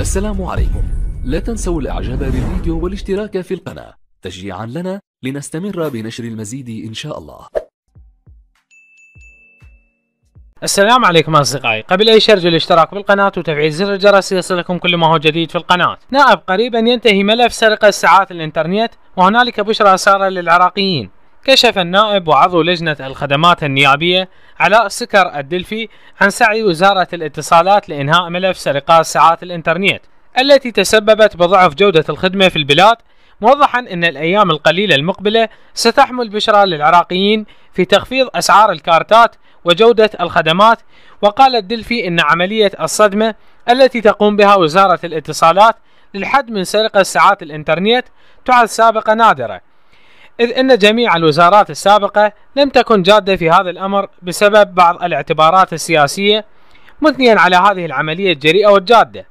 السلام عليكم لا تنسوا الاعجاب بالفيديو والاشتراك في القناة تشجيعا لنا لنستمر بنشر المزيد ان شاء الله السلام عليكم اصدقائي قبل اي شيء ارجو الاشتراك بالقناة وتفعيل زر الجرس ليصلكم كل ما هو جديد في القناة نائب قريبا ينتهي ملف سرقة ساعات الانترنت وهنالك بشرى سارة للعراقيين كشف النائب وعضو لجنة الخدمات النيابية علاء سكر الدلفي عن سعي وزارة الاتصالات لإنهاء ملف سرقات ساعات الإنترنت التي تسببت بضعف جودة الخدمة في البلاد موضحا أن الأيام القليلة المقبلة ستحمل بشرى للعراقيين في تخفيض أسعار الكارتات وجودة الخدمات وقال الدلفي أن عملية الصدمة التي تقوم بها وزارة الاتصالات للحد من سرقة ساعات الإنترنت تعد سابقة نادرة إذ أن جميع الوزارات السابقة لم تكن جادة في هذا الأمر بسبب بعض الاعتبارات السياسية مثنيا على هذه العملية الجريئة والجادة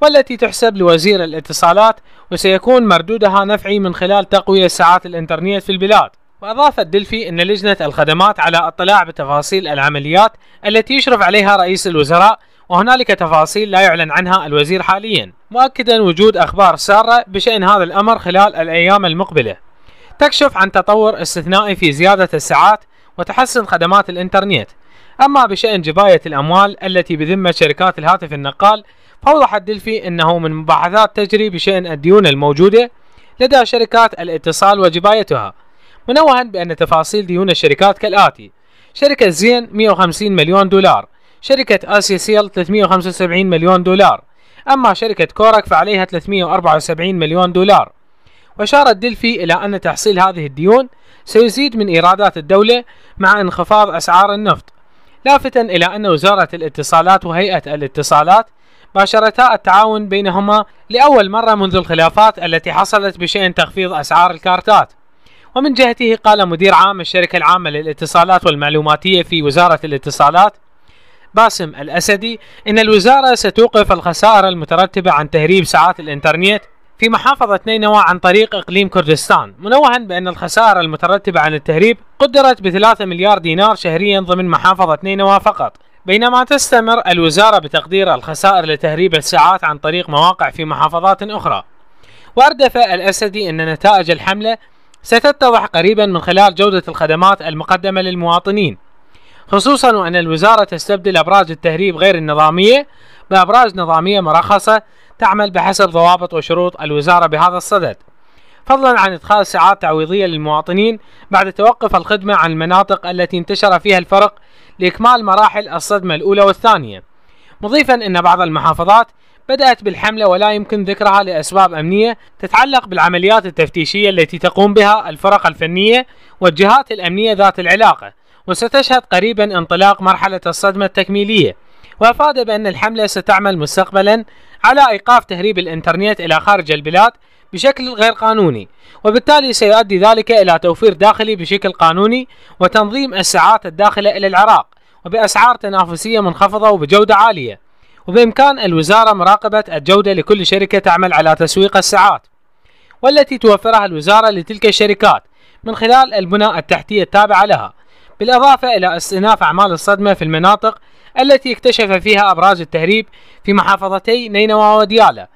والتي تحسب لوزير الاتصالات وسيكون مردودها نفعي من خلال تقوية ساعات الإنترنت في البلاد وأضافت دلفي أن لجنة الخدمات على اطلاع بتفاصيل العمليات التي يشرف عليها رئيس الوزراء وهنالك تفاصيل لا يعلن عنها الوزير حاليا مؤكدا وجود أخبار سارة بشأن هذا الأمر خلال الأيام المقبلة تكشف عن تطور استثنائي في زيادة الساعات وتحسن خدمات الإنترنت أما بشأن جباية الأموال التي بذمة شركات الهاتف النقال فوضح دلفي أنه من مباحثات تجري بشأن الديون الموجودة لدى شركات الاتصال وجبايتها منوها بأن تفاصيل ديون الشركات كالآتي شركة زين 150 مليون دولار شركة آسيا سيل 375 مليون دولار أما شركة كورك فعليها 374 مليون دولار واشارت ديلفي إلى أن تحصيل هذه الديون سيزيد من إيرادات الدولة مع انخفاض أسعار النفط لافتا إلى أن وزارة الاتصالات وهيئة الاتصالات باشرتا التعاون بينهما لأول مرة منذ الخلافات التي حصلت بشأن تخفيض أسعار الكارتات ومن جهته قال مدير عام الشركة العامة للاتصالات والمعلوماتية في وزارة الاتصالات باسم الأسدي إن الوزارة ستوقف الخسائر المترتبة عن تهريب ساعات الإنترنت في محافظة نينوى عن طريق إقليم كردستان منوها بأن الخسارة المترتبة عن التهريب قدرت بثلاثة مليار دينار شهريا ضمن محافظة نينوى فقط بينما تستمر الوزارة بتقدير الخسائر لتهريب الساعات عن طريق مواقع في محافظات أخرى وأردف الأسدي أن نتائج الحملة ستتضح قريبا من خلال جودة الخدمات المقدمة للمواطنين خصوصا وأن الوزارة تستبدل أبراج التهريب غير النظامية بأبراج نظامية مرخصة تعمل بحسب ضوابط وشروط الوزارة بهذا الصدد فضلا عن إدخال ساعات تعويضية للمواطنين بعد توقف الخدمة عن المناطق التي انتشر فيها الفرق لإكمال مراحل الصدمة الأولى والثانية مضيفا أن بعض المحافظات بدأت بالحملة ولا يمكن ذكرها لأسباب أمنية تتعلق بالعمليات التفتيشية التي تقوم بها الفرق الفنية والجهات الأمنية ذات العلاقة وستشهد قريبا انطلاق مرحلة الصدمة التكميلية وأفاد بأن الحملة ستعمل مستقبلا على إيقاف تهريب الإنترنت إلى خارج البلاد بشكل غير قانوني وبالتالي سيؤدي ذلك إلى توفير داخلي بشكل قانوني وتنظيم الساعات الداخلة إلى العراق وبأسعار تنافسية منخفضة وبجودة عالية وبإمكان الوزارة مراقبة الجودة لكل شركة تعمل على تسويق الساعات والتي توفرها الوزارة لتلك الشركات من خلال البنى التحتية التابعة لها بالإضافة إلى استئناف أعمال الصدمة في المناطق التي اكتشف فيها أبراج التهريب في محافظتي نينوى وديالى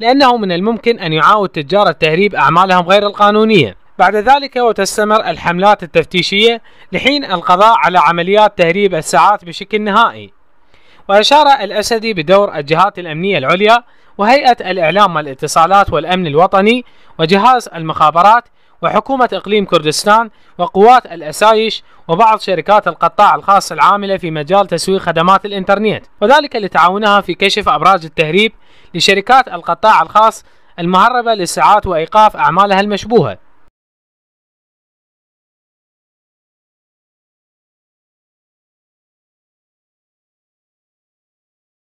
لأنه من الممكن أن يعاود تجار التهريب أعمالهم غير القانونية بعد ذلك وتستمر الحملات التفتيشية لحين القضاء على عمليات تهريب الساعات بشكل نهائي وأشار الأسدي بدور الجهات الأمنية العليا وهيئة الإعلام والاتصالات والأمن الوطني وجهاز المخابرات وحكومة إقليم كردستان وقوات الأسايش وبعض شركات القطاع الخاص العاملة في مجال تسويق خدمات الإنترنت وذلك لتعاونها في كشف أبراج التهريب لشركات القطاع الخاص المهربة للساعات وإيقاف أعمالها المشبوهة